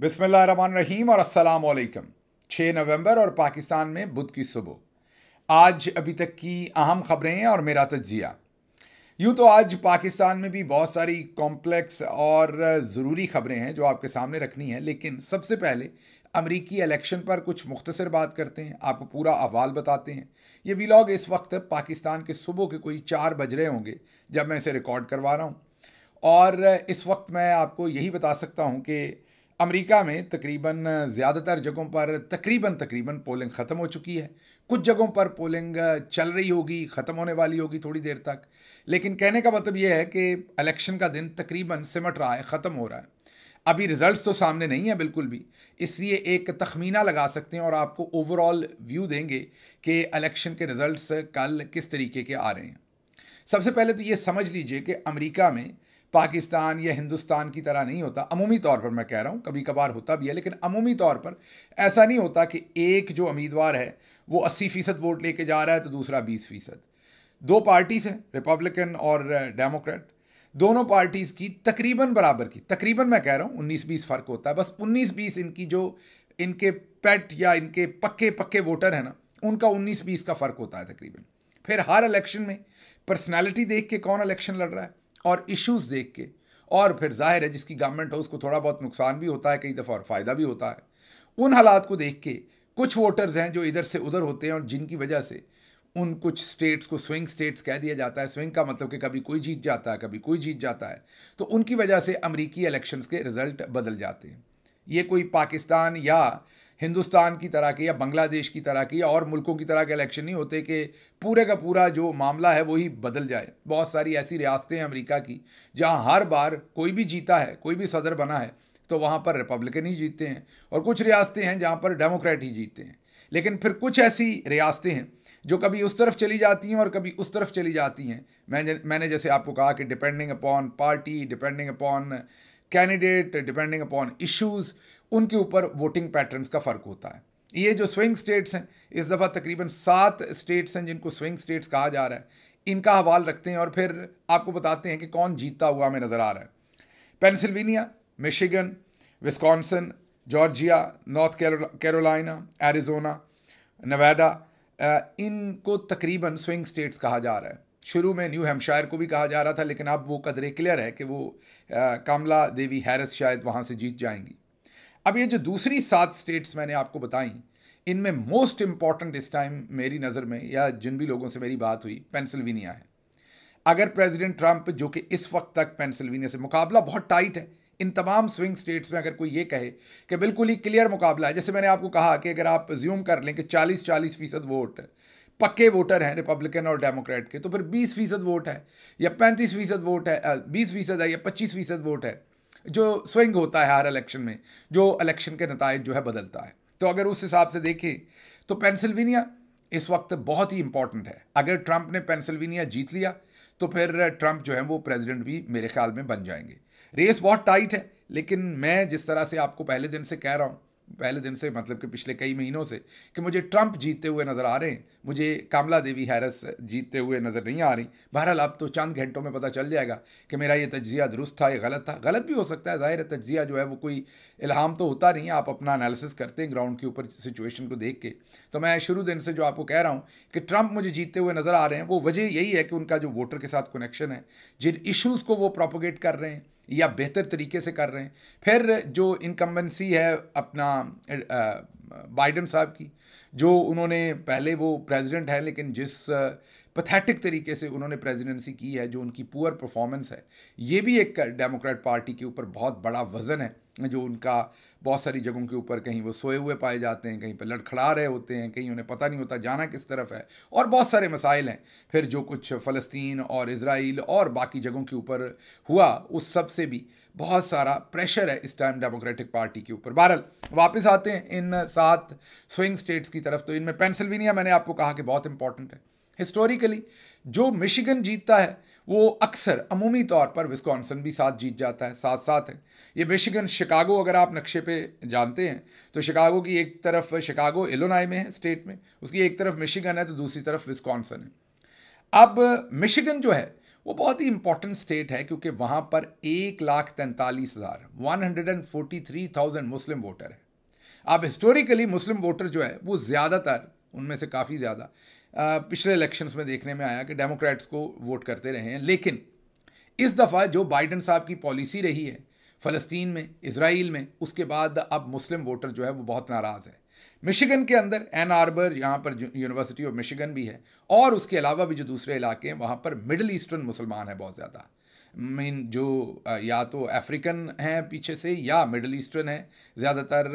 बिसमान रहीम और वालेकुम 6 नवंबर और पाकिस्तान में बुध की सुबह आज अभी तक की अहम खबरें और मेरा तजिया यूँ तो आज पाकिस्तान में भी बहुत सारी कॉम्प्लेक्स और ज़रूरी खबरें हैं जो आपके सामने रखनी हैं लेकिन सबसे पहले अमरीकी इलेक्शन पर कुछ मुख्तसर बात करते हैं आपको पूरा अहवाल बताते हैं ये वीलॉग इस वक्त पाकिस्तान के सुबह के कोई चार बज रहे होंगे जब मैं इसे रिकॉर्ड करवा रहा हूँ और इस वक्त मैं आपको यही बता सकता हूँ कि अमेरिका में तकरीबन ज़्यादातर जगहों पर तकरीबन तकरीबन पोलिंग ख़त्म हो चुकी है कुछ जगहों पर पोलिंग चल रही होगी ख़त्म होने वाली होगी थोड़ी देर तक लेकिन कहने का मतलब यह है कि इलेक्शन का दिन तकरीबन सिमट रहा है ख़त्म हो रहा है अभी रिज़ल्ट तो सामने नहीं है बिल्कुल भी इसलिए एक तखमीना लगा सकते हैं और आपको ओवरऑल व्यू देंगे कि इलेक्शन के रिज़ल्ट कल किस तरीके के आ रहे हैं सबसे पहले तो ये समझ लीजिए कि अमरीका में पाकिस्तान या हिंदुस्तान की तरह नहीं होता अमूमी तौर पर मैं कह रहा हूँ कभी कभार होता भी है लेकिन अमूमी तौर पर ऐसा नहीं होता कि एक जो उम्मीदवार है वो अस्सी फ़ीसद वोट लेके जा रहा है तो दूसरा बीस फ़ीसद दो पार्टीज़ हैं रिपब्लिकन और डेमोक्रेट दोनों पार्टीज़ की तकरीबन बराबर की तकरीबन मैं कह रहा हूँ उन्नीस बीस फ़र्क होता है बस उन्नीस बीस इनकी जो इनके पेट या इनके पक्के पक्के वोटर हैं ना उनका उन्नीस बीस का फ़र्क होता है तकरीबन फिर हर इलेक्शन में पर्सनैलिटी देख के कौन इलेक्शन लड़ रहा है और इश्यूज़ देख के और फिर जाहिर है जिसकी गवर्नमेंट हो उसको थोड़ा बहुत नुकसान भी होता है कई दफ़ा और फ़ायदा भी होता है उन हालात को देख के कुछ वोटर्स हैं जो इधर से उधर होते हैं और जिनकी वजह से उन कुछ स्टेट्स को स्विंग स्टेट्स कह दिया जाता है स्विंग का मतलब कि कभी कोई जीत जाता है कभी कोई जीत जाता है तो उनकी वजह से अमरीकी इलेक्शन के रिज़ल्ट बदल जाते हैं ये कोई पाकिस्तान या हिंदुस्तान की तरह के या बांग्लादेश की तरह के या और मुल्कों की तरह के इलेक्शन नहीं होते कि पूरे का पूरा जो मामला है वही बदल जाए बहुत सारी ऐसी रियासतें हैं अमेरिका की जहाँ हर बार कोई भी जीता है कोई भी सदर बना है तो वहाँ पर रिपब्लिकन ही जीतते हैं और कुछ रियासतें हैं जहाँ पर डेमोक्रेट ही जीतते हैं लेकिन फिर कुछ ऐसी रियासतें हैं जो कभी उस तरफ चली जाती हैं और कभी उस तरफ चली जाती हैं मैंने मैंने जैसे आपको कहा कि depending upon party depending upon candidate depending upon issues उनके ऊपर वोटिंग पैटर्न्स का फ़र्क होता है ये जो स्विंग स्टेट्स हैं इस दफ़ा तकरीबन सात स्टेट्स हैं जिनको स्विंग स्टेट्स कहा जा रहा है इनका हवाल रखते हैं और फिर आपको बताते हैं कि कौन जीतता हुआ हमें नज़र आ रहा है Pennsylvania Michigan Wisconsin Georgia North Carolina Arizona Nevada इनको तकरीबन स्विंग स्टेट्स कहा जा रहा है शुरू में न्यू हेम्पशायर को भी कहा जा रहा था लेकिन अब वो कदरे क्लियर है कि वो कमला कामला देवी हैरिस शायद वहाँ से जीत जाएंगी अब ये जो दूसरी सात स्टेट्स मैंने आपको बताई इनमें मोस्ट इंपॉर्टेंट इस टाइम मेरी नज़र में या जिन भी लोगों से मेरी बात हुई पेंसिल्वेनिया है अगर प्रेसिडेंट ट्रंप जो कि इस वक्त तक पेंसिल्वेनिया से मुकाबला बहुत टाइट है इन तमाम स्विंग स्टेट्स में अगर कोई ये कहे कि बिल्कुल ही क्लियर मुकाबला है जैसे मैंने आपको कहा कि अगर आप ज्यूम कर लें कि चालीस चालीस फीसद वोट पक्के वोटर हैं रिपब्लिकन और डेमोक्रेट के तो फिर बीस फीसद वोट है या पैंतीस फीसद वोट है बीस फीसद है या पच्चीस फीसद वोट है जो स्विंग होता है हर इलेक्शन में जो इलेक्शन के नतज जो है बदलता है तो अगर उस हिसाब से देखें तो पेंसिल्वेनिया इस वक्त बहुत ही इंपॉर्टेंट है अगर ट्रंप ने पेंसिल्वेनिया जीत लिया तो फिर ट्रंप जो है वो प्रेसिडेंट भी मेरे ख्याल में बन जाएंगे रेस बहुत टाइट है लेकिन मैं जिस तरह से आपको पहले दिन से कह रहा हूँ पहले दिन से मतलब कि पिछले कई महीनों से कि मुझे ट्रंप जीतते हुए नज़र आ रहे हैं मुझे कामला देवी हैरस जीतते हुए नज़र नहीं आ रही बहरहाल अब तो चंद घंटों में पता चल जाएगा कि मेरा ये तजिया दुरुस्त था या गलत था गलत भी हो सकता है ज़ाहिर है तज्जिया जो है वो कोई इल्हाम तो होता नहीं है आप अपना एनालिसिस करते हैं ग्राउंड के ऊपर सिचुएशन को देख के तो मैं शुरू दिन से जो आपको कह रहा हूँ कि ट्रंप मुझे जीतते हुए नज़र आ रहे हैं वो वजह यही है कि उनका जो वोटर के साथ कनेक्शन है जिन इशूज़ को वो प्रोपोगेट कर रहे हैं या बेहतर तरीके से कर रहे हैं फिर जो इनकम्बेंसी है अपना बाइडन साहब की जो उन्होंने पहले वो प्रेसिडेंट है लेकिन जिस पथेटिक तरीके से उन्होंने प्रेसिडेंसी की है जो उनकी पुअर परफॉर्मेंस है ये भी एक डेमोक्रेट पार्टी के ऊपर बहुत बड़ा वज़न है जो उनका बहुत सारी जगहों के ऊपर कहीं वो सोए हुए पाए जाते हैं कहीं पर लड़खड़ा रहे होते हैं कहीं उन्हें पता नहीं होता जाना किस तरफ है और बहुत सारे मसाइल हैं फिर जो कुछ फ़लस्तीन और इसराइल और बाकी जगहों के ऊपर हुआ उस सब से भी बहुत सारा प्रेशर है इस टाइम डेमोक्रेटिक पार्टी के ऊपर बहरल वापस आते हैं इन सात स्विंग स्टेट्स की तरफ तो इनमें पेंसिल्वेनिया मैंने आपको कहा कि बहुत इंपॉर्टेंट है हिस्टोरिकली जो मिशिगन जीतता है वो अक्सर अमूमी तौर पर विस्कॉन्सन भी साथ जीत जाता है साथ साथ है ये मिशिगन शिकागो अगर आप नक्शे पे जानते हैं तो शिकागो की एक तरफ शिकागो इलोनाई में है स्टेट में उसकी एक तरफ मिशिगन है तो दूसरी तरफ विस्कॉन्सन है अब मिशिगन जो है वो बहुत ही इंपॉर्टेंट स्टेट है क्योंकि वहाँ पर एक लाख तैंतालीस हज़ार one hundred and forty three thousand Muslim voter है अब हिस्टोरिकली मुस्लिम वोटर जो है वो ज़्यादातर उनमें से काफ़ी ज़्यादा पिछले इलेक्शंस में देखने में आया कि डेमोक्रेट्स को वोट करते रहे हैं लेकिन इस दफ़ा जो बाइडन साहब की पॉलिसी रही है फ़लस्तीन में इसराइल में उसके बाद अब मुस्लिम वोटर जो है वो बहुत नाराज़ है मिशिगन के अंदर एन आर्बर यहाँ पर यूनिवर्सिटी ऑफ मिशिगन भी है और उसके अलावा भी जो दूसरे इलाके हैं वहाँ पर मिडल ईस्टर्न मुसलमान हैं बहुत ज़्यादा मीन जो या तो अफ्रीकन हैं पीछे से या मिडल ईस्टर्न हैं ज़्यादातर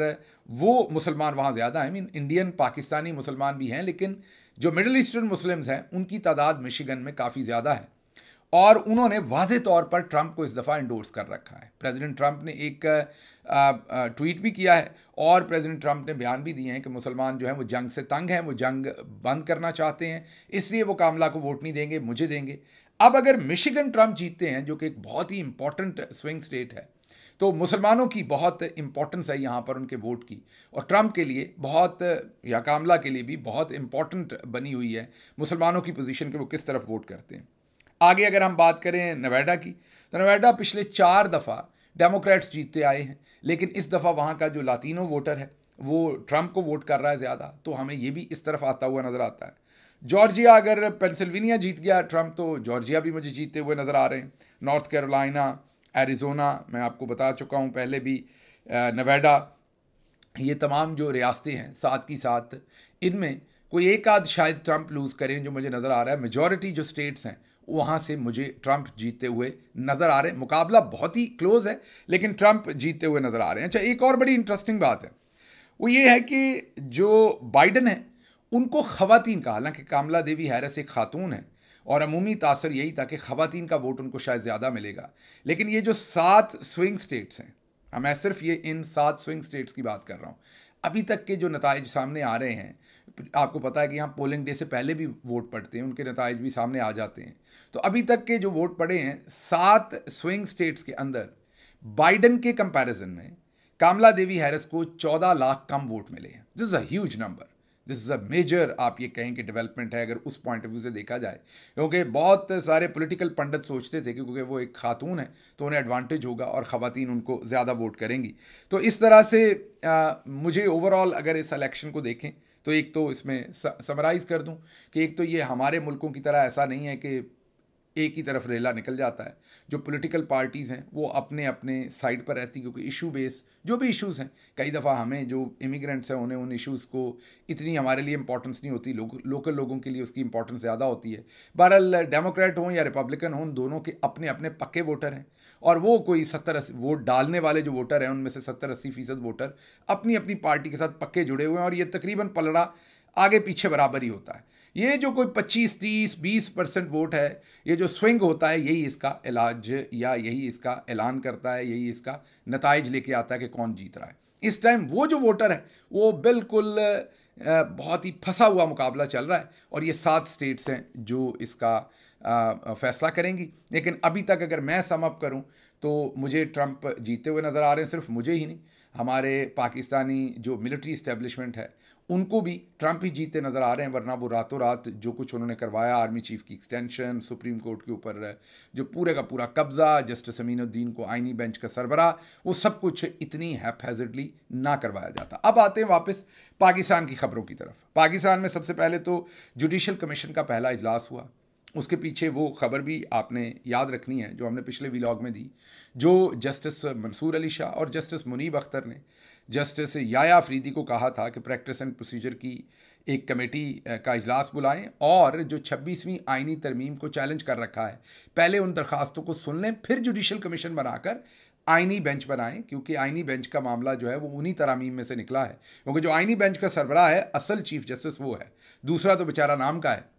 वो मुसलमान वहाँ ज़्यादा हैं मीन इंडियन पाकिस्तानी मुसलमान भी हैं लेकिन जो मिडल ईस्टर्न मुस्लिम्स हैं उनकी तादाद मिशिगन में काफ़ी ज़्यादा है और उन्होंने वाज तौर पर ट्रंप को इस दफ़ा इंडोर्स कर रखा है प्रेसिडेंट ट्रंप ने एक ट्वीट भी किया है और प्रेसिडेंट ट्रंप ने बयान भी दिए हैं कि मुसलमान जो हैं वो जंग से तंग हैं वो जंग बंद करना चाहते हैं इसलिए वो कामला को वोट नहीं देंगे मुझे देंगे अब अगर मिशिगन ट्रंप जीतते हैं जो कि एक बहुत ही इंपॉर्टेंट स्विंग स्टेट है तो मुसलमानों की बहुत इंपॉर्टेंस है यहाँ पर उनके वोट की और ट्रंप के लिए बहुत या कामला के लिए भी बहुत इम्पोर्टेंट बनी हुई है मुसलमानों की पोजीशन के वो किस तरफ वोट करते हैं आगे अगर हम बात करें नोएडा की तो नोएडा पिछले चार दफ़ा डेमोक्रेट्स जीतते आए हैं लेकिन इस दफ़ा वहाँ का जो लातिनो वोटर है वो ट्रंप को वोट कर रहा है ज़्यादा तो हमें ये भी इस तरफ आता हुआ नज़र आता है जॉर्जिया अगर पेंसिल्वेनिया जीत गया ट्रंप तो जॉर्जिया भी मुझे जीते हुए नज़र आ रहे हैं नॉर्थ कैरोलिना एरिज़ोना मैं आपको बता चुका हूँ पहले भी नवेडा ये तमाम जो रियासतें हैं साथ की साथ इनमें कोई एक आध शायद ट्रंप लूज़ करें जो मुझे नज़र आ रहा है मेजॉरिटी जो स्टेट्स हैं वहाँ से मुझे ट्रंप जीतते हुए नज़र आ रहे हैं मुकाबला बहुत ही क्लोज़ है लेकिन ट्रंप जीतते हुए नज़र आ रहे हैं अच्छा एक और बड़ी इंटरेस्टिंग बात है वो ये है कि जो बाइडन है उनको ख़वान का हालांकि कामला देवी हैरस एक खातून है और अमूमी तासर यही था कि खातन का वोट उनको शायद ज़्यादा मिलेगा लेकिन ये जो सात स्विंग स्टेट्स हैं मैं सिर्फ ये इन सात स्विंग स्टेट्स की बात कर रहा हूँ अभी तक के जो नतज सामने आ रहे हैं आपको पता है कि यहाँ पोलिंग डे से पहले भी वोट पड़ते हैं उनके नतज भी सामने आ जाते हैं तो अभी तक के जो वोट पड़े हैं सात स्विंग स्टेट्स के अंदर बाइडन के कंपैरिजन में कामला देवी हैरिस को 14 लाख कम वोट मिले हैं this is a huge number this is a major आप ये कहें कि डेवलपमेंट है अगर उस पॉइंट ऑफ व्यू से देखा जाए क्योंकि बहुत सारे पॉलिटिकल पंडित सोचते थे क्योंकि वो एक खातून है तो उन्हें एडवांटेज होगा और ख़वान उनको ज़्यादा वोट करेंगी तो इस तरह से आ, मुझे ओवरऑल अगर इस इलेक्शन को देखें तो एक तो इसमें समराइज़ कर दूं कि एक तो ये हमारे मुल्कों की तरह ऐसा नहीं है कि एक ही तरफ रेला निकल जाता है जो पॉलिटिकल पार्टीज़ हैं वो अपने अपने साइड पर रहती क्योंकि इशू बेस जो भी इश्यूज़ हैं कई दफ़ा हमें जो इमिग्रेंट्स हैं उन्हें उन इश्यूज़ को इतनी हमारे लिए इंपॉर्टेंस नहीं होती लो, लोकल लोगों के लिए उसकी इंपॉर्टेंस ज़्यादा होती है बहरहाल डेमोक्रेट हों या रिपब्लिकन हों दोनों के अपने अपने पक्के वोटर हैं और वो कोई सत्तर अस्सी वोट डालने वाले जो वोटर हैं उनमें से सत्तर अस्सी फीसद वोटर अपनी अपनी पार्टी के साथ पक्के जुड़े हुए हैं और ये तकरीबन पलड़ा आगे पीछे बराबर ही होता है ये जो कोई 25 तीस 20 परसेंट वोट है ये जो स्विंग होता है यही इसका इलाज या यही इसका ऐलान करता है यही इसका नतज लेके आता है कि कौन जीत रहा है इस टाइम वो जो वोटर है वो बिल्कुल बहुत ही फंसा हुआ मुकाबला चल रहा है और ये सात स्टेट्स हैं जो इसका फैसला करेंगी लेकिन अभी तक अगर मैं समअप करूं तो मुझे ट्रंप जीते हुए नज़र आ रहे हैं सिर्फ मुझे ही नहीं हमारे पाकिस्तानी जो मिलिट्री इस्टेब्लिशमेंट है उनको भी ट्रंप ही जीते नज़र आ रहे हैं वरना वो रातों रात जो कुछ उन्होंने करवाया आर्मी चीफ की एक्सटेंशन सुप्रीम कोर्ट के ऊपर जो पूरे का पूरा कब्ज़ा जस्टिस अमीनुद्दीन को आइनी बेंच का सरबरा वो सब कुछ इतनी हैपहेजडली ना करवाया जाता अब आते हैं वापस पाकिस्तान की खबरों की तरफ पाकिस्तान में सबसे पहले तो जुडिशल कमीशन का पहला इजलास हुआ उसके पीछे वो खबर भी आपने याद रखनी है जो हमने पिछले व्लॉग में दी जो जस्टिस मंसूर अली शाह और जस्टिस मुनीब अख्तर ने जस्टिस याया फरीदी को कहा था कि प्रैक्टिस एंड प्रोसीजर की एक कमेटी का इजलास बुलाएं और जो छब्बीसवीं आइनी तरमीम को चैलेंज कर रखा है पहले उन दरख्वास्तों को सुन लें फिर जुडिशल कमीशन बनाकर आइनी बेंच बनाएं क्योंकि आइनी बेंच का मामला जो है वो उन्हीं तरामीम में से निकला है क्योंकि जो आइनी बेंच का सरबरा है असल चीफ जस्टिस वो है दूसरा तो बेचारा नाम का है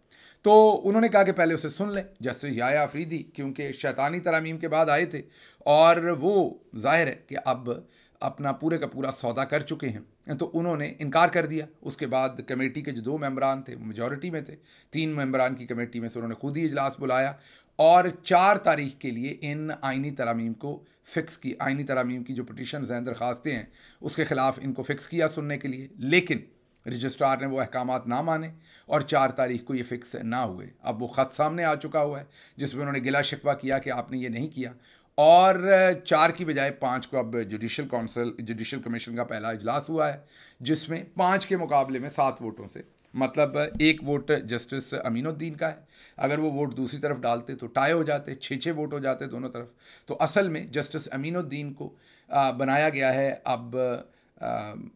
तो उन्होंने कहा कि पहले उसे सुन लें जस्टिस याया अफरीदी क्योंकि शैतानी तरामीम के बाद आए थे और वो जाहिर है कि अब अपना पूरे का पूरा सौदा कर चुके हैं तो उन्होंने इनकार कर दिया उसके बाद कमेटी के जो दो मेम्बरान थे मेजॉरिटी में थे तीन मेम्बरान की कमेटी में से उन्होंने खुद ही इजलास बुलाया और चार तारीख के लिए इन आइनी तरामीम को फ़िक्स की आइनी तरामीम की जो पटिशन हैं दरख्वास्तें हैं उसके ख़िलाफ़ इनको फ़िक्स किया सुनने के लिए लेकिन रजिस्ट्रार ने वो अहकाम ना माने और चार तारीख को ये फ़िक्स ना हुए अब वो ख़त सामने आ चुका हुआ है जिसमें उन्होंने गिला शिकवा किया कि आपने ये नहीं किया और चार की बजाय पाँच को अब जुडिशल काउंसिल जुडिशल कमीशन का पहला इजलास हुआ है जिसमें पाँच के मुकाबले में सात वोटों से मतलब एक वोट जस्टिस अमीनुद्दीन का है अगर वो वोट दूसरी तरफ डालते तो टाई हो जाते छः छः वोट हो जाते दोनों तरफ तो असल में जस्टिस अमीनुद्दीन को बनाया गया है अब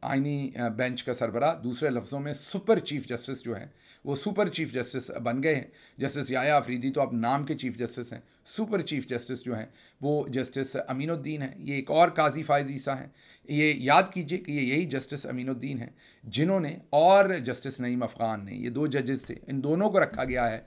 आइनी बेंच का सरबरा दूसरे लफ्ज़ों में सुपर चीफ जस्टिस जो हैं वो सुपर चीफ जस्टिस बन गए हैं जस्टिस याया अफरीदी तो अब नाम के चीफ जस्टिस हैं सुपर चीफ जस्टिस जो हैं वो जस्टिस अमीनुद्दीन हैं ये एक और काजी फ़ायजीसा हैं ये याद कीजिए कि ये यही जस्टिस अमीनुद्दीन हैं जिन्होंने और जस्टिस नईम अफ़गान ने ये दो जजेस थे इन दोनों को रखा गया है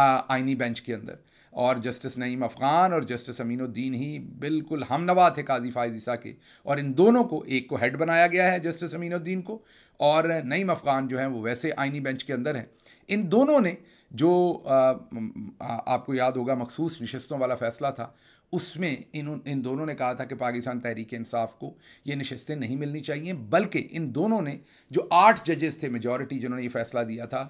आइनी बेंच के अंदर और जस्टिस नईम अफ़गान और जस्टिस अमीनुद्दीन ही बिल्कुल हमनवा थे काजी फ़ायज़ ईसा के और इन दोनों को एक को हेड बनाया गया है जस्टिस अमीनुद्दीन को और नईम अफ़गान जो हैं वो वैसे आइनी बेंच के अंदर हैं इन दोनों ने जो आ, आ, आपको याद होगा मखसूस नशस्तों वाला फ़ैसला था उसमें इन इन दोनों ने कहा था कि पाकिस्तान तहरीक इंसाफ को ये नशस्तें नहीं मिलनी चाहिए बल्कि इन दोनों ने जो आठ जजेस थे मेजॉरिटी जिन्होंने ये फैसला दिया था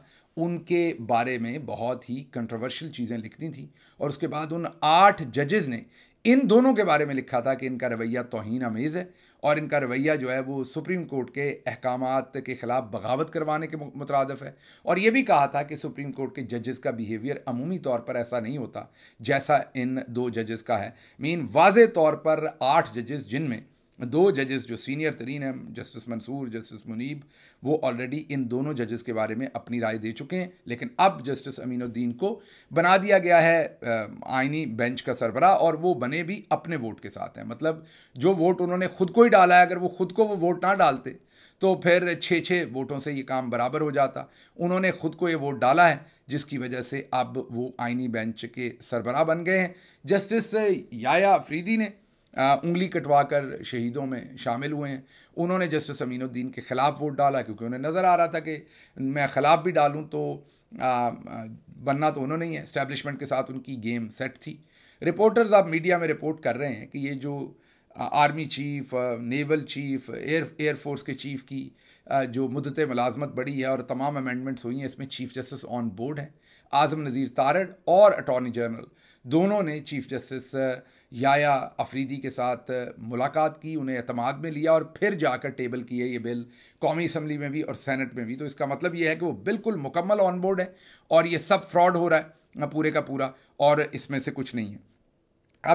उनके बारे में बहुत ही कंट्रोवर्शियल चीज़ें लिखती थी और उसके बाद उन आठ जजेज़ ने इन दोनों के बारे में लिखा था कि इनका रवैया तोहन अमेज़ है और इनका रवैया जो है वो सुप्रीम कोर्ट के अहकाम के ख़िलाफ़ बगावत करवाने के मुतरद है और ये भी कहा था कि सुप्रीम कोर्ट के जजेस का बिहेवियर अमूमी तौर पर ऐसा नहीं होता जैसा इन दो जजेस का है मीन वाज तौर पर आठ जजेस जिनमें दो जजेस जो सीनियर तरीन हैं जस्टिस मंसूर जस्टिस मुनीब वो ऑलरेडी इन दोनों जजेस के बारे में अपनी राय दे चुके हैं लेकिन अब जस्टिस अमीनुद्दीन को बना दिया गया है आइनी बेंच का सरबरा और वो बने भी अपने वोट के साथ हैं मतलब जो वोट उन्होंने खुद को ही डाला है अगर वो खुद को वो वोट ना डालते तो फिर छः छः वोटों से ये काम बराबर हो जाता उन्होंने खुद को ये वोट डाला है जिसकी वजह से अब वो आइनी बेंच के सरबरा बन गए हैं जस्टिस याया अफरीदी ने उंगली कटवा कर शहीदों में शामिल हुए हैं उन्होंने जस्टिस अमीनुद्दीन के ख़िलाफ़ वोट डाला क्योंकि उन्हें नज़र आ रहा था कि मैं ख़िलाफ़ भी डालूँ तो बनना तो उन्होंने ही है के साथ उनकी गेम सेट थी रिपोर्टर्स आप मीडिया में रिपोर्ट कर रहे हैं कि ये जो army chief naval chief air air force के चीफ की जो मुदत मलाजमत बढ़ी है और तमाम अमेंडमेंट्स हुई हैं इसमें चीफ जस्टिस ऑन बोर्ड हैं आज़म नज़ीर तारड़ और अटॉर्नी जनरल दोनों ने चीफ जस्टिस या अफरीदी के साथ मुलाकात की उन्हें अतमाद में लिया और फिर जाकर टेबल किए ये बिल कौमी असम्बली में भी और सैनट में भी तो इसका मतलब ये है कि वो बिल्कुल मुकम्मल ऑन बोर्ड है और ये सब फ्रॉड हो रहा है पूरे का पूरा और इसमें से कुछ नहीं है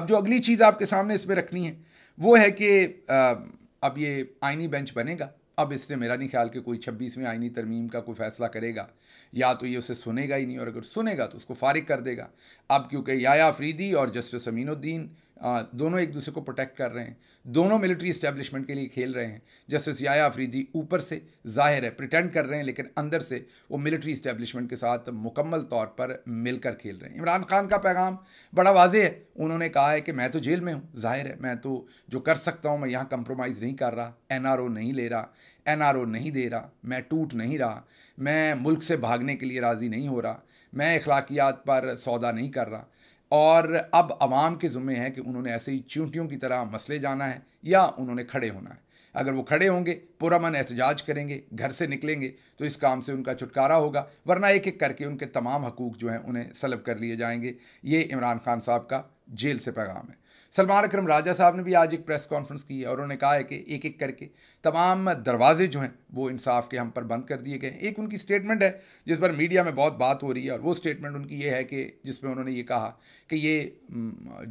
अब जो अगली चीज़ आपके सामने इसमें रखनी है वो है कि अब ये आइनी बेंच बनेगा अब इसने मेरा नहीं ख्याल कि कोई छब्बीसवें आइनी तरमीम का कोई फ़ैसला करेगा या तो ये उसे सुनेगा ही नहीं और अगर सुनेगा तो उसको फारिग कर देगा अब क्योंकि याया अफरीदी और जस्टिस अमीनुद्दीन दोनों एक दूसरे को प्रोटेक्ट कर रहे हैं दोनों मिलिट्री इस्टेब्लिशमेंट के लिए खेल रहे हैं जस्टिस याया अफरीदी ऊपर से जाहिर है प्रिटेंड कर रहे हैं लेकिन अंदर से वो मिलिट्री इस्टेब्लिशमेंट के साथ मुकम्मल तौर पर मिलकर खेल रहे हैं इमरान खान का पैगाम बड़ा वाजह है उन्होंने कहा है कि मैं तो जेल में हूँ जाहिर है मैं तो जो कर सकता हूँ मैं यहाँ कंप्रोमाइज़ नहीं कर रहा एन नहीं ले रहा एन नहीं दे रहा मैं टूट नहीं रहा मैं मुल्क से भागने के लिए राज़ी नहीं हो रहा मैं अखलाकियात पर सौदा नहीं कर रहा और अब आवाम के ज़ुम्मे हैं कि उन्होंने ऐसे ही चूंटियों की तरह मसले जाना है या उन्होंने खड़े होना है अगर वो खड़े होंगे पुरमन एहतजाज करेंगे घर से निकलेंगे तो इस काम से उनका छुटकारा होगा वरना एक एक करके उनके तमाम हकूक़ जो हैं उन्हें सलब कर लिए जाएंगे ये इमरान खान साहब का जेल से पैगाम है सलमान अक्रम राजा साहब ने भी आज एक प्रेस कॉन्फ्रेंस की है और उन्होंने कहा है कि एक एक करके तमाम दरवाजे जो हैं वो इंसाफ के हम पर बंद कर दिए गए एक उनकी स्टेटमेंट है जिस पर मीडिया में बहुत बात हो रही है और वो स्टेटमेंट उनकी ये है कि जिसमें उन्होंने ये कहा कि ये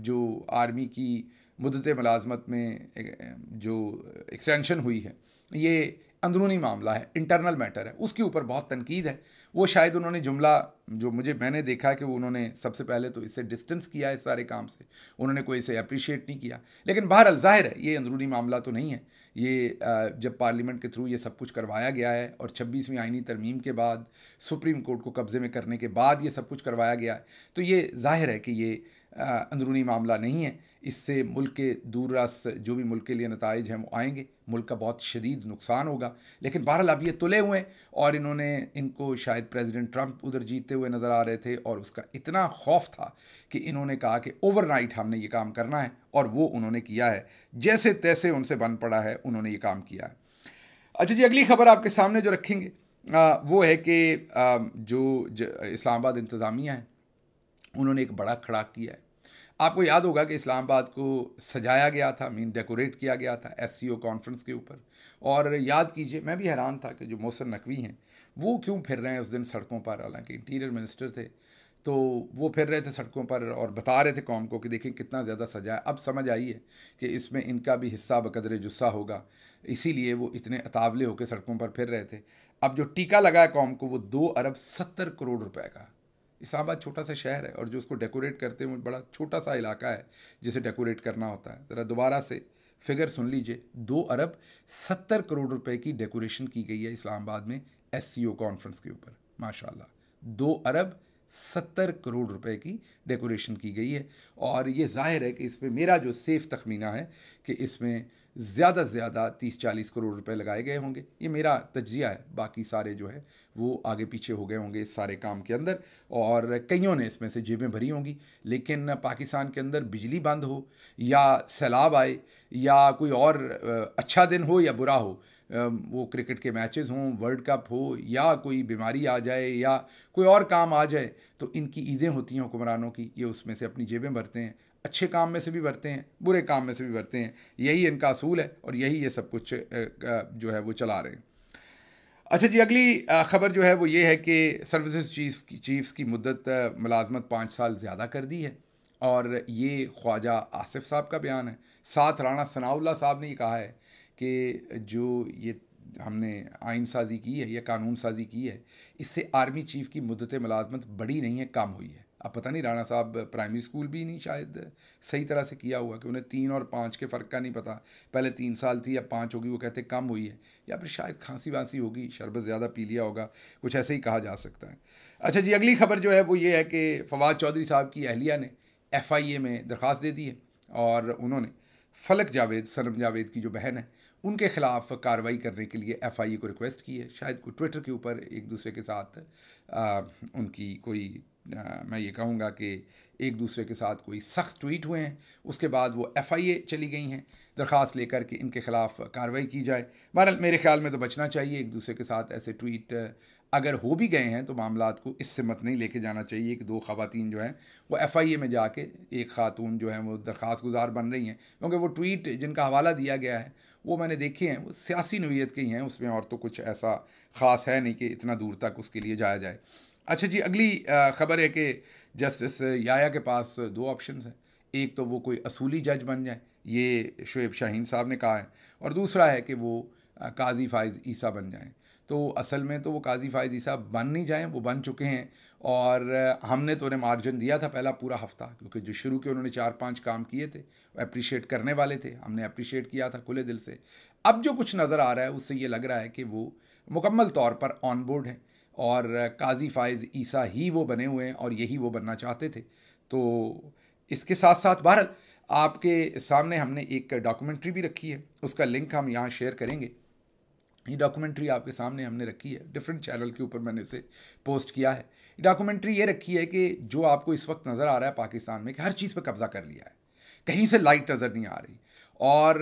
जो आर्मी की मुदत मलाजमत में जो एक्सटेंशन हुई है ये अंदरूनी मामला है इंटरनल मैटर है उसके ऊपर बहुत तनकीद है वो शायद उन्होंने जुमला जो मुझे मैंने देखा कि उन्होंने सबसे पहले तो इससे डिस्टेंस किया है सारे काम से उन्होंने कोई इसे अप्रिशिएट नहीं किया लेकिन बहरहाल जाहिर है ये अंदरूनी मामला तो नहीं है ये जब पार्लियामेंट के थ्रू ये सब कुछ करवाया गया है और छब्बीसवीं आइनी तरमीम के बाद सुप्रीम कोर्ट को कब्ज़े में करने के बाद ये सब कुछ करवाया गया है तो ये जाहिर है कि ये अंदरूनी मामला नहीं है इससे मुल्क के दूर जो भी मुल्क के लिए नतज हैं वो आएंगे मुल्क का बहुत शदीद नुकसान होगा लेकिन बहरहाल अब ये तुले हुए और इन्होंने इनको शायद प्रेसिडेंट ट्रंप उधर जीतते हुए नज़र आ रहे थे और उसका इतना खौफ था कि इन्होंने कहा कि ओवरनाइट हमने ये काम करना है और वो उन्होंने किया है जैसे तैसे उनसे बन पड़ा है उन्होंने ये काम किया है अच्छा जी अगली खबर आपके सामने जो रखेंगे आ, वो है कि जो इस्लामाबाद इंतज़ामिया है उन्होंने एक बड़ा खड़ा किया है आपको याद होगा कि इस्लामाबाद को सजाया गया था मीन डेकोरेट किया गया था एस कॉन्फ्रेंस के ऊपर और याद कीजिए मैं भी हैरान था कि जो मोहसन नकवी हैं वो क्यों फिर रहे हैं उस दिन सड़कों पर हालांकि इंटीरियर मिनिस्टर थे तो वो फिर रहे थे सड़कों पर और बता रहे थे कौम को कि देखें कितना ज़्यादा सजा है अब समझ आई है कि इसमें इनका भी हिस्सा बकदर जुस्सा होगा इसीलिए वो इतने अतावले होकर सड़कों पर फिर रहे थे अब जो टीका लगा है कौम को वो दो अरब सत्तर करोड़ रुपए का इस्लामाबाद छोटा सा शहर है और जो उसको डेकोरेट करते हैं बड़ा छोटा सा इलाका है जिसे डेकोरेट करना होता है ज़रा दोबारा से फिगर सुन लीजिए दो अरब सत्तर करोड़ रुपए की डेकोरेशन की गई है इस्लामाबाद में एस कॉन्फ्रेंस के ऊपर माशाल्लाह दो अरब सत्तर करोड़ रुपए की डेकोरेशन की गई है और ये जाहिर है कि इसमें मेरा जो सेफ तखमीना है कि इसमें ज़्यादा से ज़्यादा तीस चालीस करोड़ रुपए लगाए गए होंगे ये मेरा तजिया है बाकी सारे जो है वो आगे पीछे हो गए होंगे इस सारे काम के अंदर और कईयों ने इसमें से जेबें भरी होंगी लेकिन पाकिस्तान के अंदर बिजली बंद हो या सैलाब आए या कोई और अच्छा दिन हो या बुरा हो वो क्रिकेट के मैचेस हों वर्ल्ड कप हो या कोई बीमारी आ जाए या कोई और काम आ जाए तो इनकी ईदें होती हैं हुक्मरानों की ये उसमें से अपनी जेबें भरते हैं अच्छे काम में से भी बरते हैं बुरे काम में से भी बरते हैं यही इनका असूल है और यही ये सब कुछ जो है वो चला रहे हैं अच्छा जी अगली ख़बर जो है वो ये है कि सर्विसेज चीफ की चीफ्स की मुद्दत मुलाजमत पाँच साल ज़्यादा कर दी है और ये ख्वाजा आसिफ साहब का बयान है साथ राणा सनाउल्ला साहब ने कहा है कि जो ये हमने आइन साजी की है या कानून साजी की है इससे आर्मी चीफ़ की मुद्दत मुलाजमत बड़ी नहीं है कम हुई है अब पता नहीं राणा साहब प्राइमरी स्कूल भी नहीं शायद सही तरह से किया हुआ कि उन्हें तीन और पाँच के फ़र्क का नहीं पता पहले तीन साल थी या पाँच होगी वो कहते कम हुई है या फिर शायद खांसी वांसी होगी शरबत ज़्यादा पी लिया होगा कुछ ऐसे ही कहा जा सकता है अच्छा जी अगली खबर जो है वो ये है कि फवाद चौधरी साहब की अहलिया ने एफ़ आई ए में दरख्वास्त दे दी है और उन्होंने फलक जावेद सरम जावेद की जो बहन है उनके ख़िलाफ़ कार्रवाई करने के लिए एफ आई ए को रिक्वेस्ट की है शायद कोई ट्विटर के ऊपर एक दूसरे के साथ आ, उनकी कोई मैं ये कहूँगा कि एक दूसरे के साथ कोई सख्त ट्वीट हुए हैं उसके बाद वो एफ़ आई ए चली गई हैं दरख्वास्त लेकर के इनके ख़िलाफ़ कार्रवाई की जाए बहर मेरे ख्याल में तो बचना चाहिए एक दूसरे के साथ ऐसे ट्वीट अगर हो भी गए हैं तो मामला को इस मत नहीं लेके जाना चाहिए कि दो खातन जो हैं वो एफ़ आई ए में जाके एक खातून जो हैं वो दरख्वास्त गुजार बन रही हैं क्योंकि वो ट्वीट जिनका हवाला दिया गया है वो मैंने देखे हैं वो सियासी नवीयत के ही हैं उसमें और तो कुछ ऐसा ख़ास है नहीं कि इतना दूर तक उसके लिए जाया जाए अच्छा जी अगली खबर है कि जस्टिस याया के पास दो ऑप्शन हैं एक तो वो कोई असूली जज बन जाए ये शुएब शाहीन साहब ने कहा है और दूसरा है कि वो काजी फाइज़ ईसा बन जाएं तो असल में तो वो काजी फाइज़ ईसा बन नहीं जाएं वो बन चुके हैं और हमने तो उन्हें मार्जिन दिया था पहला पूरा हफ्ता क्योंकि जो शुरू के उन्होंने चार पांच काम किए थे अप्रिशिएट करने वाले थे हमने अप्रिशिएट किया था खुले दिल से अब जो कुछ नज़र आ रहा है उससे ये लग रहा है कि वो मुकम्मल तौर पर ऑन बोर्ड हैं और काजी फ़ायज़ ईसा ही वो बने हुए हैं और यही वो बनना चाहते थे तो इसके साथ साथ बहरहाल आपके सामने हमने एक डॉक्यूमेंट्री भी रखी है उसका लिंक हम यहाँ शेयर करेंगे ये डॉक्यूमेंट्री आपके सामने हमने रखी है डिफरेंट चैनल के ऊपर मैंने उसे पोस्ट किया है डॉक्यूमेंट्री ये रखी है कि जो आपको इस वक्त नज़र आ रहा है पाकिस्तान में कि हर चीज़ पर कब्ज़ा कर लिया है कहीं से लाइट नज़र नहीं आ रही और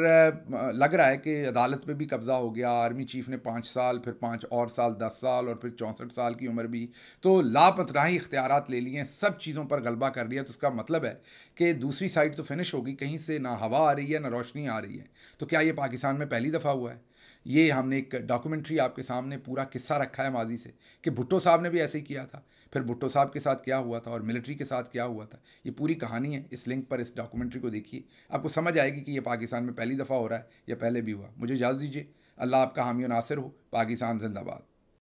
लग रहा है कि अदालत पे भी कब्ज़ा हो गया आर्मी चीफ ने पाँच साल फिर पाँच और साल दस साल और फिर चौंसठ साल की उम्र भी तो लापतराही इख्तियार ले लिए हैं सब चीज़ों पर गलबा कर लिया तो उसका मतलब है कि दूसरी साइड तो फिनिश होगी कहीं से ना हवा आ रही है ना रोशनी आ रही है तो क्या ये पाकिस्तान में पहली दफ़ा हुआ है ये हमने एक डॉक्यूमेंट्री आपके सामने पूरा किस्सा रखा है माजी से कि भुट्टो साहब ने भी ऐसे ही किया था फिर भुट्टो साहब के साथ क्या हुआ था और मिलिट्री के साथ क्या हुआ था ये पूरी कहानी है इस लिंक पर इस डॉक्यूमेंट्री को देखिए आपको समझ आएगी कि ये पाकिस्तान में पहली दफ़ा हो रहा है या पहले भी हुआ मुझे इजाज़ दीजिए अल्लाह आपका हामियों नासिर हो पाकिस्तान जिंदाबाद